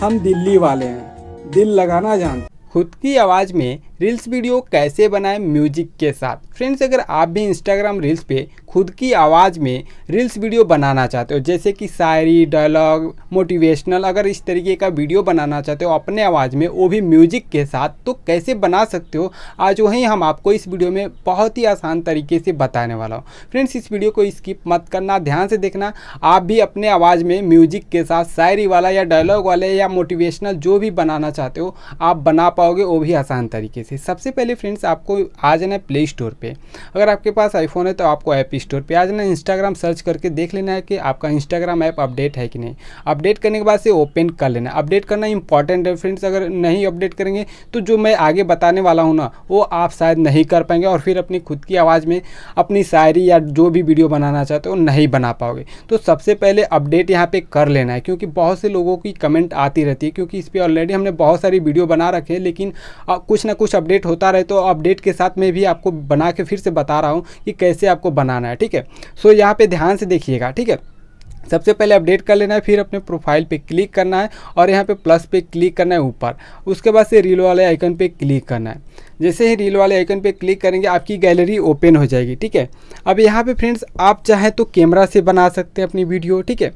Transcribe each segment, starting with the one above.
हम दिल्ली वाले हैं दिल लगाना जानते खुद की आवाज़ में रील्स वीडियो कैसे बनाएं म्यूजिक के साथ फ्रेंड्स अगर आप भी इंस्टाग्राम रील्स पे खुद की आवाज़ में रील्स वीडियो बनाना चाहते हो जैसे कि शायरी डायलॉग मोटिवेशनल अगर इस तरीके का वीडियो बनाना चाहते हो अपने आवाज़ में वो भी म्यूजिक के साथ तो कैसे बना सकते हो आज वहीं हम आपको इस वीडियो में बहुत ही आसान तरीके से बताने वाला हूँ फ्रेंड्स इस वीडियो को स्किप मत करना ध्यान से देखना आप भी अपने आवाज़ में म्यूजिक के साथ शायरी वाला या डायलॉग वाले या मोटिवेशनल जो भी बनाना चाहते हो आप बना पाओगे वो भी आसान तरीके से कैसे सबसे पहले फ्रेंड्स आपको आ जाना है प्ले स्टोर पर अगर आपके पास आईफोन है तो आपको ऐप स्टोर पर आ जाना है इंस्टाग्राम सर्च करके देख लेना है कि आपका इंस्टाग्राम ऐप अपडेट है कि नहीं अपडेट करने के बाद से ओपन कर लेना अपडेट करना इंपॉर्टेंट है फ्रेंड्स अगर नहीं अपडेट करेंगे तो जो मैं आगे बताने वाला हूँ ना वो आप शायद नहीं कर पाएंगे और फिर अपनी खुद की आवाज़ में अपनी शायरी या जो भी वीडियो बनाना चाहते हो नहीं बना पाओगे तो सबसे पहले अपडेट यहाँ पे कर लेना है क्योंकि बहुत से लोगों की कमेंट आती रहती है क्योंकि इस पर ऑलरेडी हमने बहुत सारी वीडियो बना रखे हैं लेकिन कुछ ना कुछ अपडेट होता रहे तो अपडेट के साथ में भी आपको बना के फिर से बता रहा हूँ कि कैसे आपको बनाना है ठीक है सो यहाँ पर ध्यान से देखिएगा ठीक है सबसे पहले अपडेट कर लेना है फिर अपने प्रोफाइल पे क्लिक करना है और यहाँ पे प्लस पे क्लिक करना है ऊपर उसके बाद से रील वाले आइकन पे क्लिक करना है जैसे ही रील वाले आइकन पे क्लिक करेंगे आपकी गैलरी ओपन हो जाएगी ठीक है अब यहाँ पे फ्रेंड्स आप चाहें तो कैमरा से बना सकते हैं अपनी वीडियो ठीक है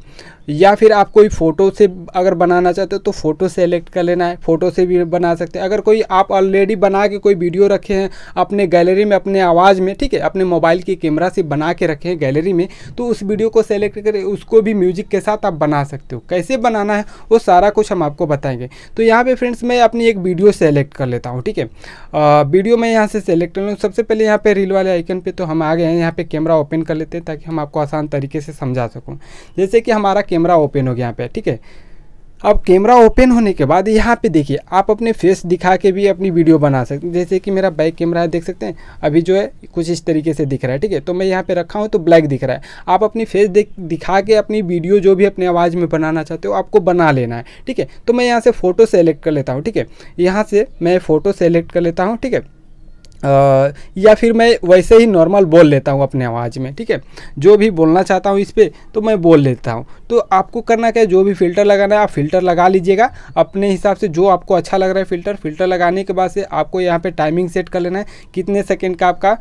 या फिर आप कोई फ़ोटो से अगर बनाना चाहते हो तो फ़ोटो सेलेक्ट कर लेना है फ़ोटो से भी बना सकते हैं अगर कोई आप ऑलरेडी बना के कोई वीडियो रखे हैं अपने गैलरी में अपने आवाज़ में ठीक है अपने मोबाइल की कैमरा से बना के रखे हैं गैलरी में तो उस वीडियो को सेलेक्ट करके उसको भी म्यूजिक के साथ आप बना सकते हो कैसे बनाना है वो सारा कुछ हम आपको बताएंगे तो यहाँ पर फ्रेंड्स मैं अपनी एक वीडियो सेलेक्ट कर लेता हूँ ठीक है वीडियो मैं यहाँ से सेलेक्ट कर लूँ सबसे पहले यहाँ पर रील वाले आइकन पर तो हम आ गए हैं यहाँ पर कैमरा ओपन कर लेते हैं ताकि हम आपको आसान तरीके से समझा सकूँ जैसे कि हमारा कैमरा ओपन हो गया यहाँ पे ठीक है अब कैमरा ओपन होने के बाद यहाँ पे देखिए आप अपने फेस दिखा के भी अपनी वीडियो बना सकते हैं जैसे कि मेरा बैक कैमरा है देख सकते हैं अभी जो है कुछ इस तरीके से दिख रहा है ठीक है तो मैं यहाँ पे रखा हूँ तो ब्लैक दिख रहा है आप अपनी फेस दिखा के अपनी वीडियो जो भी अपने आवाज़ में बनाना चाहते हो आपको बना लेना है ठीक है तो मैं यहाँ से फ़ोटो सेलेक्ट कर लेता हूँ ठीक है यहाँ से मैं फ़ोटो सेलेक्ट कर लेता हूँ ठीक है या फिर मैं वैसे ही नॉर्मल बोल लेता हूँ अपने आवाज़ में ठीक है जो भी बोलना चाहता हूँ इस पर तो मैं बोल लेता हूँ तो आपको करना क्या है जो भी फ़िल्टर लगाना है आप फ़िल्टर लगा लीजिएगा अपने हिसाब से जो आपको अच्छा लग रहा है फ़िल्टर फ़िल्टर लगाने के बाद से आपको यहाँ पर टाइमिंग सेट कर लेना है कितने सेकेंड का आपका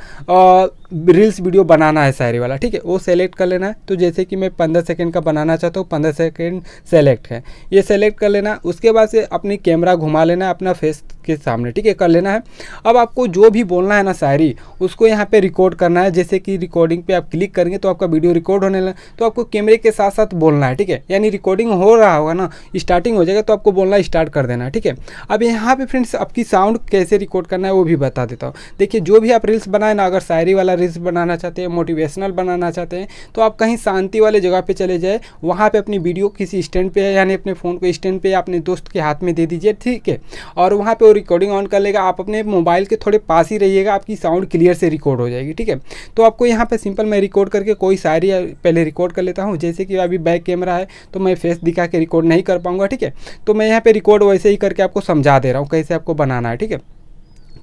रील्स वीडियो बनाना है शायरी वाला ठीक है वो सेलेक्ट कर लेना है तो जैसे कि मैं पंद्रह सेकेंड का बनाना चाहता हूँ पंद्रह सेकेंड सेलेक्ट है ये सेलेक्ट कर लेना उसके बाद से अपनी कैमरा घुमा लेना अपना फेस आपके सामने ठीक है कर लेना है अब आपको जो भी बोलना है ना शायरी उसको यहाँ पे रिकॉर्ड करना है जैसे कि रिकॉर्डिंग पे आप क्लिक करेंगे तो आपका वीडियो रिकॉर्ड होने लगा तो आपको कैमरे के साथ साथ बोलना है ठीक है यानी रिकॉर्डिंग हो रहा होगा ना स्टार्टिंग हो जाएगा तो आपको बोलना स्टार्ट कर देना है ठीक है अब यहाँ पर फ्रेंड्स आपकी साउंड कैसे रिकॉर्ड करना है वो भी बता देता हूँ देखिए जो भी आप रील्स बनाए ना अगर शायरी वाला रील्स बनाना चाहते हैं मोटिवेशनल बनाना चाहते हैं तो आप कहीं शांति वाले जगह पर चले जाए वहाँ पर अपनी वीडियो किसी स्टैंड पर यानी अपने फ़ोन को स्टैंड पर अपने दोस्त के हाथ में दे दीजिए ठीक है और वहाँ पर रिकॉर्डिंग ऑन कर लेगा आप अपने मोबाइल के थोड़े पास ही रहिएगा आपकी साउंड क्लियर से रिकॉर्ड हो जाएगी ठीक है तो आपको यहाँ पर सिंपल मैं रिकॉर्ड करके कोई शायरी पहले रिकॉर्ड कर लेता हूँ जैसे कि अभी बैक कैमरा है तो मैं फेस दिखा के रिकॉर्ड नहीं कर पाऊँगा ठीक है तो मैं यहाँ पर रिकॉर्ड वैसे ही करके आपको समझा दे रहा हूँ कैसे आपको बनाना है ठीक है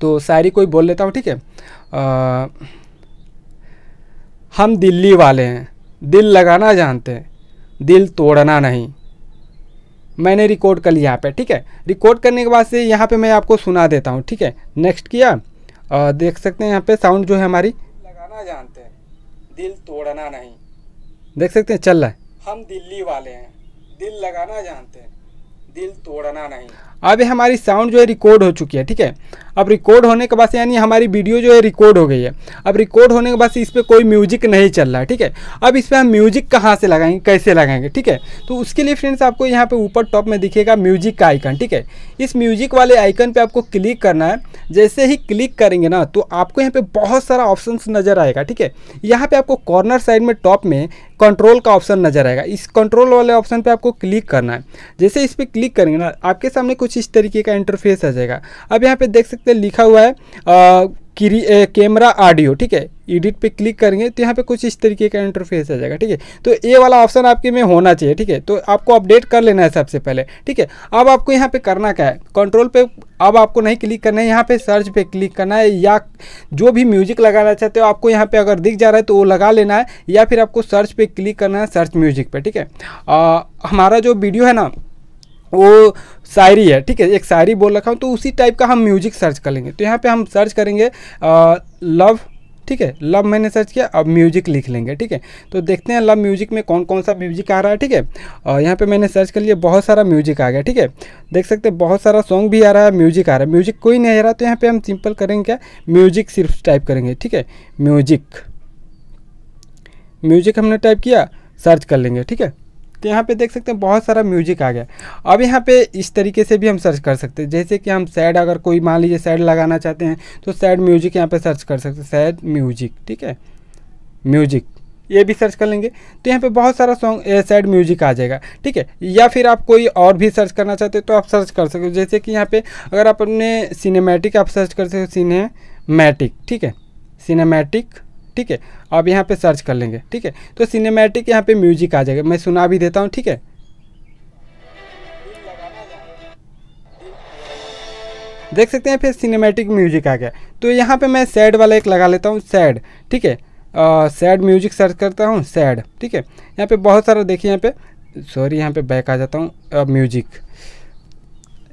तो शायरी कोई बोल लेता हूँ ठीक है हम दिल्ली वाले हैं दिल लगाना जानते हैं दिल तोड़ना नहीं मैंने रिकॉर्ड कर लिया यहाँ पे ठीक है रिकॉर्ड करने के बाद से यहाँ पे मैं आपको सुना देता हूँ ठीक है नेक्स्ट किया आ, देख सकते हैं यहाँ पे साउंड जो है हमारी लगाना जानते हैं दिल तोड़ना नहीं देख सकते हैं चल रहा है हम दिल्ली वाले हैं दिल लगाना जानते हैं दिल तोड़ना नहीं अब हमारी साउंड जो है रिकॉर्ड हो चुकी है ठीक है अब रिकॉर्ड होने के बाद यानी हमारी वीडियो जो है रिकॉर्ड हो गई है अब रिकॉर्ड होने के बाद इस पर कोई म्यूजिक नहीं चल रहा है ठीक है अब इस पर हम म्यूजिक कहाँ से लगाएंगे कैसे लगाएंगे ठीक है तो उसके लिए फ्रेंड्स आपको यहाँ पे ऊपर टॉप में दिखेगा म्यूजिक का आइकन ठीक है इस म्यूजिक वाले आइकन पर आपको क्लिक करना है जैसे ही क्लिक करेंगे ना तो आपको यहाँ पर बहुत सारा ऑप्शन नज़र आएगा ठीक है यहाँ पर आपको कॉर्नर साइड में टॉप में कंट्रोल का ऑप्शन नज़र आएगा इस कंट्रोल वाले ऑप्शन पर आपको क्लिक करना है जैसे इस पर क्लिक करेंगे ना आपके सामने कुछ कुछ इस तरीके का इंटरफेस आ जाएगा अब यहाँ पे देख सकते हैं लिखा हुआ है क्री कैमरा ऑडियो ठीक है एडिट पे क्लिक करेंगे तो यहाँ पे कुछ इस तरीके का इंटरफेस आ जाएगा ठीक है तो ये वाला ऑप्शन आपके में होना चाहिए ठीक है तो आपको अपडेट कर लेना है सबसे पहले ठीक है अब आपको यहाँ पे करना क्या है कंट्रोल पे अब आपको नहीं क्लिक करना है यहाँ पे सर्च पे क्लिक करना है या जो भी म्यूजिक लगाना चाहते हो आपको यहाँ पर अगर दिख जा रहा है तो वो लगा लेना है या फिर आपको सर्च पे क्लिक करना है सर्च म्यूजिक पर ठीक है हमारा जो वीडियो है ना वो शायरी है ठीक है एक शायरी बोल रखा हूँ तो उसी टाइप का हम म्यूजिक सर्च कर लेंगे तो यहाँ पे हम सर्च करेंगे लव ठीक है लव मैंने सर्च किया अब म्यूजिक लिख लेंगे ठीक है तो देखते हैं लव म्यूजिक में कौन कौन सा म्यूजिक आ रहा है ठीक है और यहाँ पे मैंने सर्च कर लिया बहुत सारा म्यूजिक आ गया ठीक है देख सकते हैं बहुत सारा सॉन्ग भी आ रहा है म्यूजिक आ रहा है म्यूजिक कोई नहीं आ रहा तो यहाँ पर हम सिंपल करेंगे क्या म्यूजिक सिर्फ टाइप करेंगे ठीक है म्यूजिक म्यूजिक हमने टाइप किया सर्च कर लेंगे ठीक है तो यहाँ पे देख सकते हैं बहुत सारा म्यूजिक आ गया अब यहाँ पे इस तरीके से भी हम सर्च कर सकते हैं जैसे कि हम सैड अगर कोई मान लीजिए सैड लगाना चाहते हैं तो सैड म्यूजिक यहाँ पे सर्च कर सकते हैं सैड म्यूजिक ठीक है म्यूजिक ये भी सर्च कर लेंगे तो यहाँ पे बहुत सारा सॉन्ग सैड म्यूजिक आ जाएगा ठीक है या फिर आप कोई और भी सर्च करना चाहते हो तो आप सर्च कर सकते हो जैसे कि यहाँ पे अगर आप अपने सिनेमैटिक आप सर्च कर सकते हो सिनेमैटिक ठीक है सिनेमैटिक ठीक है अब यहाँ पे सर्च कर लेंगे ठीक है तो सिनेमैटिक यहाँ पे म्यूजिक आ जाएगा मैं सुना भी देता हूँ ठीक है देख सकते हैं फिर सिनेमैटिक म्यूजिक आ गया तो यहाँ पे मैं सैड वाला एक लगा लेता हूँ सैड ठीक है सैड म्यूजिक सर्च करता हूँ सैड ठीक है यहाँ पे बहुत सारा देखिए यहाँ पे सॉरी यहाँ पे बैक आ जाता हूँ म्यूजिक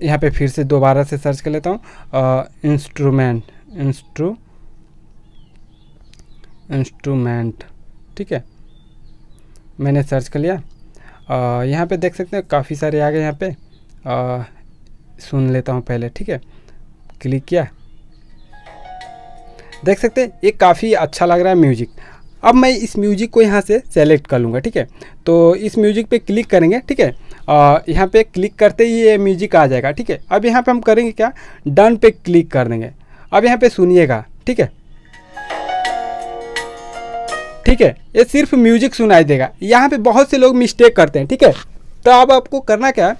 यहाँ पे फिर से दोबारा से सर्च कर लेता हूँ इंस्ट्रूमेंट इंस्ट्रू इंस्ट्रूमेंट ठीक है मैंने सर्च कर लिया यहाँ पे देख सकते हैं काफ़ी सारे आ गए यहाँ पे आ, सुन लेता हूँ पहले ठीक है क्लिक किया देख सकते हैं ये काफ़ी अच्छा लग रहा है म्यूजिक अब मैं इस म्यूजिक को यहाँ से सेलेक्ट कर लूँगा ठीक है तो इस म्यूजिक पे क्लिक करेंगे ठीक है यहाँ पे क्लिक करते ही ये म्यूजिक आ जाएगा ठीक है अब यहाँ पे हम करेंगे क्या डन पे क्लिक कर देंगे अब यहाँ पे सुनिएगा ठीक है ठीक है ये सिर्फ म्यूजिक सुनाई देगा यहाँ पे बहुत से लोग मिस्टेक करते हैं ठीक है तो अब आपको करना क्या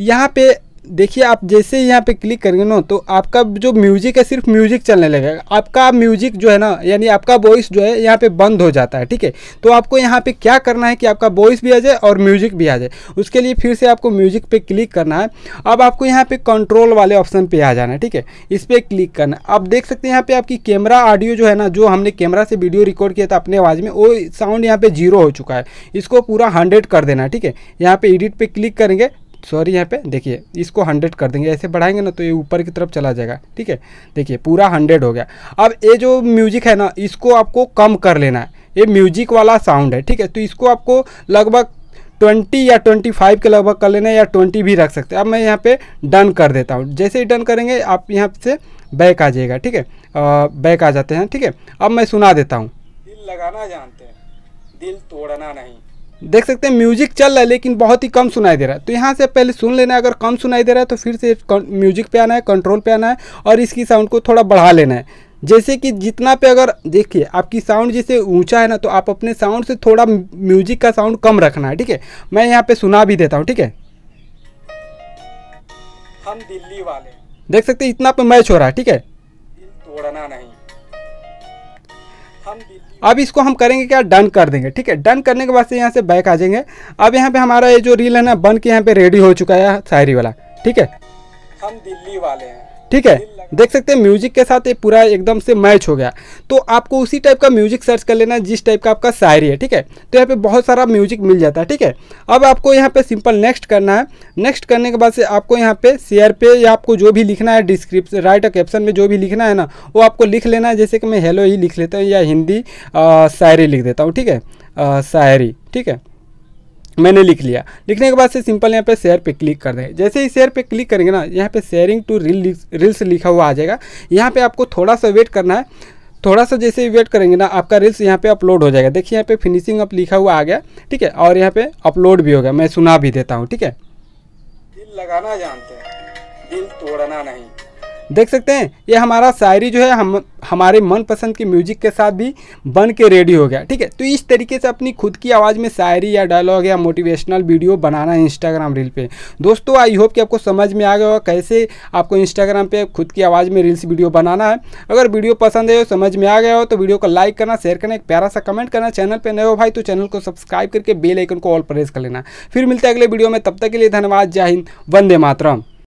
यहाँ पे देखिए आप जैसे ही यहाँ पे क्लिक करेंगे ना तो आपका जो म्यूजिक है सिर्फ म्यूजिक चलने लगेगा आपका म्यूजिक जो है ना यानी आपका वॉइस जो है यहाँ पे बंद हो जाता है ठीक है तो आपको यहाँ पे क्या करना है कि आपका वॉइस भी आ जाए और म्यूजिक भी आ जाए उसके लिए फिर से आपको म्यूजिक पे क्लिक करना है अब आपको यहाँ पे कंट्रोल वाले ऑप्शन पर आ जाना है ठीक है इस पर क्लिक करना है आप देख सकते हैं यहाँ पे आपकी कैमरा ऑडियो जो है ना जो हमने कैमरा से वीडियो रिकॉर्ड किया था अपने आवाज़ में वो साउंड यहाँ पे जीरो हो चुका है इसको पूरा हंड्रेड कर देना है ठीक है यहाँ पे एडिट पर क्लिक करेंगे सॉरी यहाँ पे देखिए इसको हंड्रेड कर देंगे ऐसे बढ़ाएंगे ना तो ये ऊपर की तरफ चला जाएगा ठीक है देखिए पूरा हंड्रेड हो गया अब ये जो म्यूजिक है ना इसको आपको कम कर लेना है ये म्यूजिक वाला साउंड है ठीक है तो इसको आपको लगभग ट्वेंटी या ट्वेंटी फाइव के लगभग कर लेना या ट्वेंटी भी रख सकते हैं अब मैं यहाँ पे डन कर देता हूँ जैसे ही डन करेंगे आप यहाँ से बैक आ जाएगा ठीक है बैक आ जाते हैं ठीक है अब मैं सुना देता हूँ दिल लगाना जानते हैं दिल तोड़ना नहीं देख सकते हैं म्यूजिक चल रहा है लेकिन बहुत ही कम सुनाई दे रहा है तो यहाँ से पहले सुन लेना है अगर कम सुनाई दे रहा है तो फिर से म्यूजिक पे आना है कंट्रोल पे आना है और इसकी साउंड को थोड़ा बढ़ा लेना है जैसे कि जितना पे अगर देखिए आपकी साउंड जैसे ऊंचा है ना तो आप अपने साउंड से थोड़ा म्यूजिक का साउंड कम रखना है ठीक है मैं यहाँ पे सुना भी देता हूँ ठीक है हम दिल्ली वाले देख सकते हैं इतना पे मैच हो रहा है ठीक है अब इसको हम करेंगे क्या डन कर देंगे ठीक है डन करने के बाद से यहाँ से बैक आ जाएंगे अब यहाँ पे हमारा ये जो रील है ना बन के यहाँ पे रेडी हो चुका है शायरी वाला ठीक है हम दिल्ली वाले हैं ठीक है देख सकते हैं म्यूजिक के साथ ये पूरा एकदम से मैच हो गया तो आपको उसी टाइप का म्यूजिक सर्च कर लेना जिस टाइप का आपका शायरी है ठीक है तो यहाँ पे बहुत सारा म्यूजिक मिल जाता है ठीक है अब आपको यहाँ पे सिंपल नेक्स्ट करना है नेक्स्ट करने के बाद से आपको यहाँ पे शेयर पे या आपको जो भी लिखना है डिस्क्रिप्स राइट कैप्शन में जो भी लिखना है ना वो आपको लिख लेना है जैसे कि मैं हेलो ही लिख लेता हूँ या हिंदी शायरी लिख देता हूँ ठीक है शायरी ठीक है मैंने लिख लिया लिखने के बाद से सिंपल यहाँ पे शेयर पे क्लिक कर दें जैसे ही शेयर पे क्लिक करेंगे ना यहाँ पे शेयरिंग टू रील रील्स लिखा हुआ आ जाएगा यहाँ पे आपको थोड़ा सा वेट करना है थोड़ा सा जैसे ही वेट करेंगे ना आपका रील्स यहाँ पे अपलोड हो जाएगा देखिए यहाँ पे फिनिशिंग अप लिखा हुआ आ गया ठीक है और यहाँ पे अपलोड भी हो गया मैं सुना भी देता हूँ ठीक है दिल लगाना जानते हैं दिल तोड़ना नहीं देख सकते हैं ये हमारा शायरी जो है हम हमारे मनपसंद के म्यूजिक के साथ भी बन के रेडी हो गया ठीक है तो इस तरीके से अपनी खुद की आवाज़ में शायरी या डायलॉग या मोटिवेशनल वीडियो बनाना है इंस्टाग्राम रील पे दोस्तों आई होप कि आपको समझ में आ गया होगा कैसे आपको इंस्टाग्राम पे खुद की आवाज़ में रील्स वीडियो बनाना है अगर वीडियो पसंद है समझ में आ गया हो तो वीडियो को लाइक करना शेयर करना एक प्यारा सा कमेंट करना चैनल पर नए हो भाई तो चैनल को सब्सक्राइब करके बेलाइकन को ऑल प्रेस कर लेना फिर मिलते हैं अगले वीडियो में तब तक के लिए धन्यवाद जय हिंद वंदे मातरम